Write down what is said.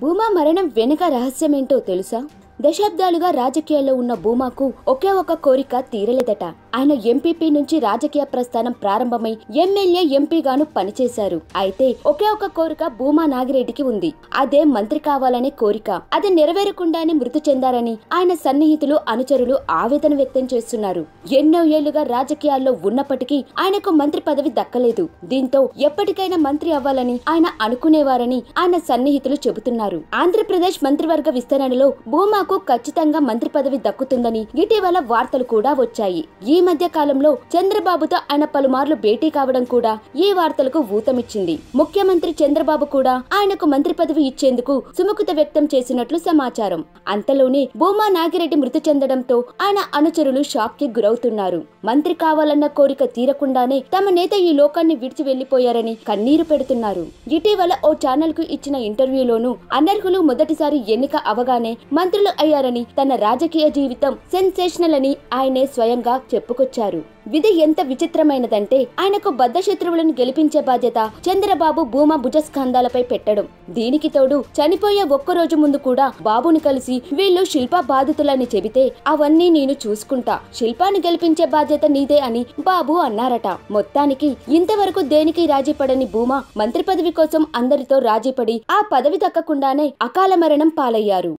భూమా మరణం వెనుక రహస్యమేంటో తెలుసా దశాబ్దాలుగా రాజకీయాల్లో ఉన్న భూమాకు ఒకే ఒక కోరిక తీరలేదట ఆయన ఎంపీపీ నుంచి రాజకీయ ప్రస్థానం ప్రారంభమై ఎమ్మెల్యే ఎంపీగాను పనిచేశారు అయితే ఒకే ఒక కోరిక భూమా నాగిరెడ్డికి ఉంది అదే మంత్రి కావాలనే కోరిక అది నెరవేరకుండానే మృతి చెందారని ఆయన సన్నిహితులు అనుచరులు ఆవేదన వ్యక్తం చేస్తున్నారు ఎన్నో ఏళ్లుగా రాజకీయాల్లో ఉన్నప్పటికీ ఆయనకు మంత్రి పదవి దక్కలేదు దీంతో ఎప్పటికైనా మంత్రి అవ్వాలని ఆయన అనుకునేవారని ఆయన సన్నిహితులు చెబుతున్నారు ఆంధ్రప్రదేశ్ మంత్రివర్గ విస్తరణలో భూమాకు ఖచ్చితంగా మంత్రి పదవి దక్కుతుందని ఇటీవల వార్తలు కూడా వచ్చాయి ఈ మధ్య కాలంలో చంద్రబాబుతో ఆయన పలుమార్లు భేటీ కావడం కూడా ఈ వార్తలకు ఊతమిచ్చింది ముఖ్యమంత్రి చంద్రబాబు కూడా ఆయనకు మంత్రి పదవి ఇచ్చేందుకు సుముఖత వ్యక్తం చేసినట్లు సమాచారం అంతలోనే భూమా నాగిరెడ్డి మృతి చెందడంతో ఆయన అనుచరులు షాక్ కి గురవుతున్నారు మంత్రి కావాలన్న కోరిక తీరకుండానే తమ నేత ఈ లోకాన్ని విడిచి వెళ్లిపోయారని కన్నీరు పెడుతున్నారు ఇటీవల ఓ ఛానల్ కు ఇచ్చిన ఇంటర్వ్యూలోను అనర్హులు మొదటిసారి ఎన్నిక అవగానే మంత్రులు అయ్యారని తన రాజకీయ జీవితం సెన్సేషనల్ అని ఆయనే స్వయంగా చెప్పు చెప్పుకొచ్చారు విధి ఎంత విచిత్రమైనదంటే ఆయనకు బద్ధశత్రువులను గెలిపించే బాధ్యత చంద్రబాబు భూమా భుజస్కంధాలపై పెట్టడం దీనికి తోడు చనిపోయే ఒక్కరోజు ముందు కూడా బాబుని కలిసి వీళ్ళు శిల్ప బాధితులని చెబితే అవన్నీ నేను చూసుకుంటా శిల్పాన్ని గెలిపించే బాధ్యత నీదే అని బాబు అన్నారట మొత్తానికి ఇంతవరకు దేనికి రాజీ పడని భూమా మంత్రి పదవి కోసం అందరితో రాజీపడి ఆ పదవి దక్కకుండానే అకాల మరణం పాలయ్యారు